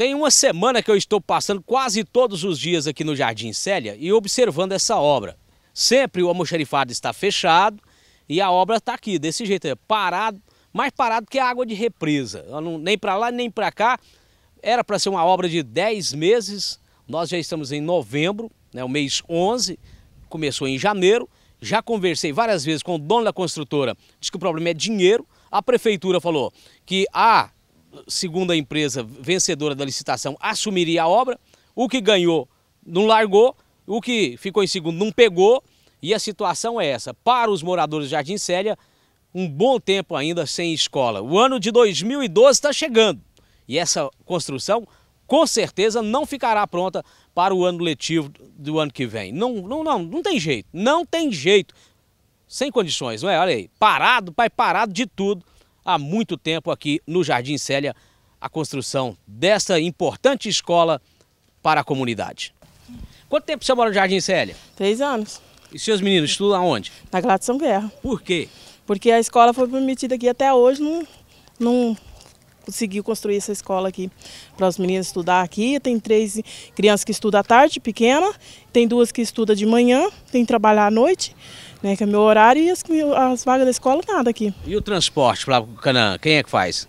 Tem uma semana que eu estou passando quase todos os dias aqui no Jardim Célia e observando essa obra. Sempre o almoxarifado está fechado e a obra está aqui, desse jeito, é parado, mais parado que a água de represa. Não, nem para lá, nem para cá. Era para ser uma obra de 10 meses, nós já estamos em novembro, né, o mês 11, começou em janeiro. Já conversei várias vezes com o dono da construtora, disse que o problema é dinheiro. A prefeitura falou que, há ah, segundo a empresa vencedora da licitação, assumiria a obra. O que ganhou não largou, o que ficou em segundo não pegou. E a situação é essa. Para os moradores do Jardim Célia, um bom tempo ainda sem escola. O ano de 2012 está chegando e essa construção com certeza não ficará pronta para o ano letivo do ano que vem. Não, não, não, não tem jeito, não tem jeito. Sem condições, não é? Olha aí, parado, pai, parado de tudo há muito tempo aqui no Jardim Célia a construção dessa importante escola para a comunidade. Quanto tempo você mora no Jardim Célia? Três anos. E seus meninos estudam aonde? Na São Guerra. Por quê? Porque a escola foi permitida aqui até hoje, não, não conseguiu construir essa escola aqui para os meninos estudar aqui. Tem três crianças que estudam à tarde, pequena, tem duas que estudam de manhã, tem que trabalhar à noite, né, que é meu horário, e as, as vagas da escola nada aqui. E o transporte para Canaã, quem é que faz?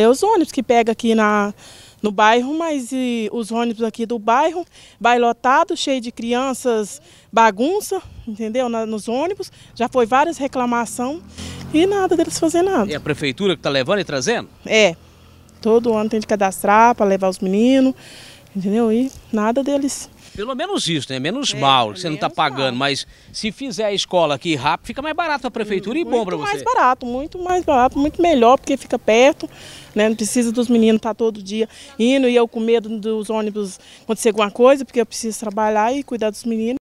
é os ônibus que pega aqui na, no bairro, mas os ônibus aqui do bairro, bailotado, lotado, cheio de crianças, bagunça, entendeu? Na, nos ônibus, já foi várias reclamações e nada deles fazer nada. E a prefeitura que está levando e trazendo? É, Todo ano tem de cadastrar para levar os meninos, entendeu? E nada deles. Pelo menos isso, né? Menos é, mal, você não está pagando. Mal. Mas se fizer a escola aqui rápido, fica mais barato para a prefeitura muito, e bom para você. Muito mais barato, muito mais barato, muito melhor, porque fica perto, né? Não precisa dos meninos estar tá todo dia indo e eu com medo dos ônibus acontecer alguma coisa, porque eu preciso trabalhar e cuidar dos meninos.